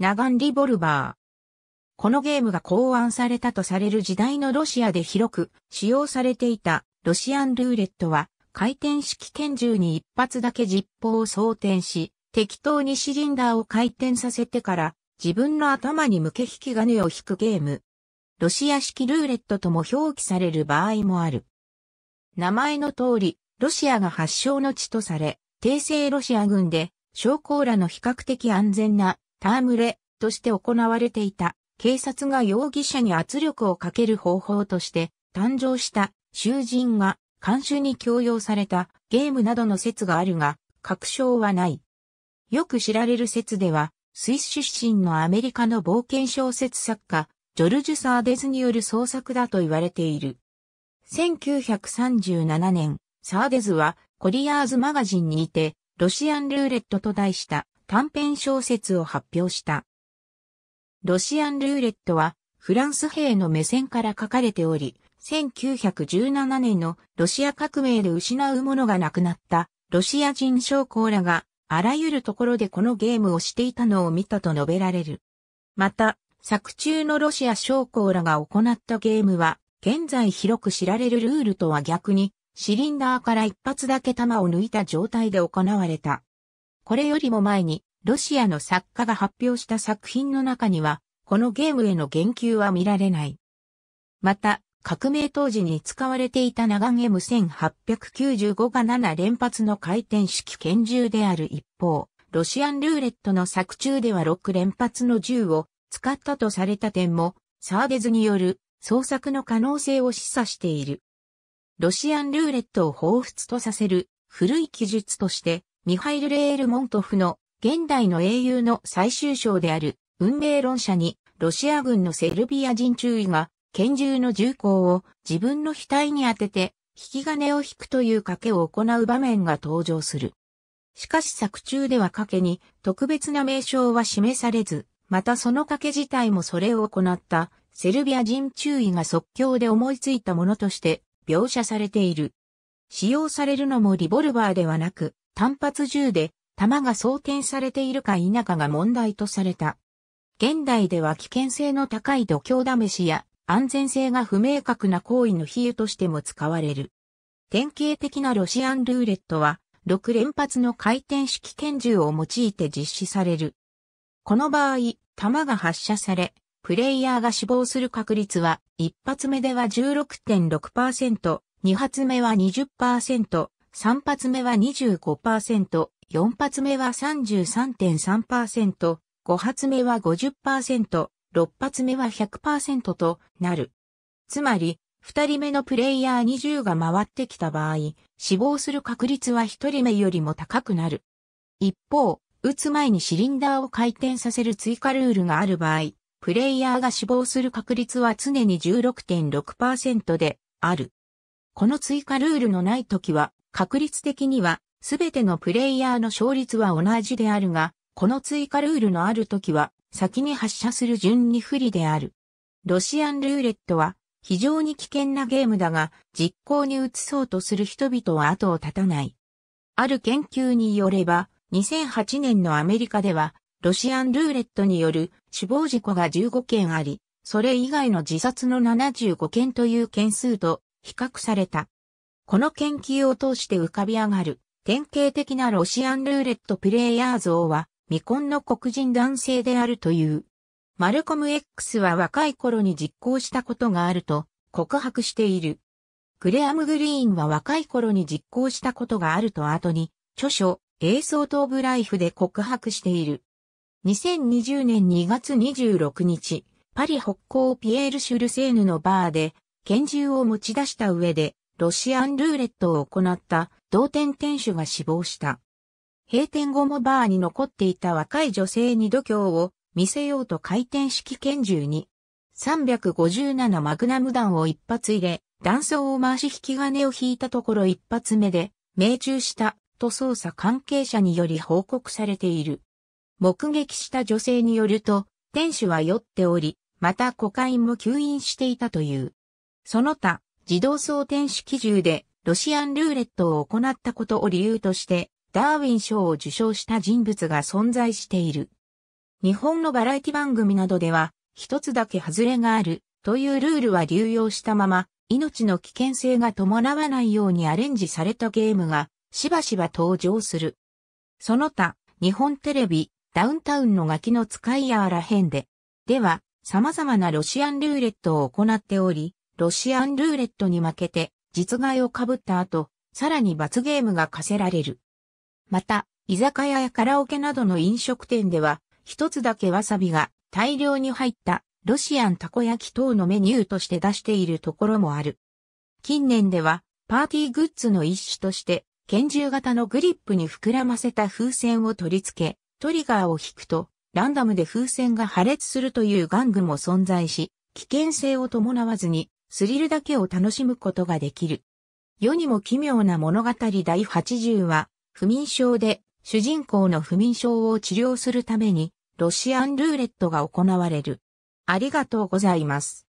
ナガンリボルバー。このゲームが考案されたとされる時代のロシアで広く使用されていたロシアンルーレットは回転式拳銃に一発だけ実砲を装填し、適当にシリンダーを回転させてから自分の頭に向け引き金を引くゲーム。ロシア式ルーレットとも表記される場合もある。名前の通り、ロシアが発祥の地とされ、帝政ロシア軍で将校らの比較的安全なームレとして行われていた、警察が容疑者に圧力をかける方法として誕生した囚人が監修に強要されたゲームなどの説があるが、確証はない。よく知られる説では、スイス出身のアメリカの冒険小説作家、ジョルジュ・サーデズによる創作だと言われている。1937年、サーデズはコリアーズマガジンにいて、ロシアンルーレットと題した短編小説を発表した。ロシアンルーレットはフランス兵の目線から書かれており、1917年のロシア革命で失うものがなくなったロシア人将校らがあらゆるところでこのゲームをしていたのを見たと述べられる。また、作中のロシア将校らが行ったゲームは、現在広く知られるルールとは逆に、シリンダーから一発だけ弾を抜いた状態で行われた。これよりも前に、ロシアの作家が発表した作品の中には、このゲームへの言及は見られない。また、革命当時に使われていた長ゲーム1895が7連発の回転式拳銃である一方、ロシアンルーレットの作中では6連発の銃を使ったとされた点も、サーデズによる創作の可能性を示唆している。ロシアンルーレットを彷彿とさせる古い記述としてミハイル・レールモントフの現代の英雄の最終章である運命論者にロシア軍のセルビア人中尉が拳銃の銃口を自分の額に当てて引き金を引くという賭けを行う場面が登場する。しかし作中では賭けに特別な名称は示されず、またその賭け自体もそれを行ったセルビア人中尉が即興で思いついたものとして描写されている。使用されるのもリボルバーではなく、単発銃で弾が装填されているか否かが問題とされた。現代では危険性の高い度胸試しや安全性が不明確な行為の比喩としても使われる。典型的なロシアンルーレットは6連発の回転式拳銃を用いて実施される。この場合、弾が発射され、プレイヤーが死亡する確率は1発目では16.6%、2発目は20%、3発目は25%、4発目は33.3%、5発目は50%、6発目は100%となる。つまり、2人目のプレイヤー20が回ってきた場合、死亡する確率は1人目よりも高くなる。一方、打つ前にシリンダーを回転させる追加ルールがある場合、プレイヤーが死亡する確率は常に16.6%である。この追加ルールのない時は、確率的には、すべてのプレイヤーの勝率は同じであるが、この追加ルールのある時は、先に発射する順に不利である。ロシアンルーレットは、非常に危険なゲームだが、実行に移そうとする人々は後を絶たない。ある研究によれば、2008年のアメリカでは、ロシアンルーレットによる死亡事故が15件あり、それ以外の自殺の75件という件数と比較された。この研究を通して浮かび上がる、典型的なロシアンルーレットプレイヤー像は、未婚の黒人男性であるという。マルコム X は若い頃に実行したことがあると告白している。グレアム・グリーンは若い頃に実行したことがあると後に、著書、映像とオブライフで告白している。2020年2月26日、パリ北港ピエール・シュルセーヌのバーで、拳銃を持ち出した上で、ロシアンルーレットを行った同店店主が死亡した。閉店後もバーに残っていた若い女性に度胸を見せようと回転式拳銃に357マグナム弾を一発入れ、弾倉を回し引き金を引いたところ一発目で命中したと捜査関係者により報告されている。目撃した女性によると、店主は酔っており、またコカインも吸引していたという。その他、自動装填式銃でロシアンルーレットを行ったことを理由として、ダーウィン賞を受賞した人物が存在している。日本のバラエティ番組などでは、一つだけ外れがあるというルールは流用したまま、命の危険性が伴わないようにアレンジされたゲームがしばしば登場する。その他、日本テレビ、ダウンタウンのガキの使いやあらへんで、では、様々なロシアンルーレットを行っており、ロシアンルーレットに負けて、実害を被った後、さらに罰ゲームが課せられる。また、居酒屋やカラオケなどの飲食店では、一つだけわさびが大量に入ったロシアンたこ焼き等のメニューとして出しているところもある。近年では、パーティーグッズの一種として、拳銃型のグリップに膨らませた風船を取り付け、トリガーを引くと、ランダムで風船が破裂するという玩具も存在し、危険性を伴わずにスリルだけを楽しむことができる。世にも奇妙な物語第80は、不眠症で主人公の不眠症を治療するために、ロシアンルーレットが行われる。ありがとうございます。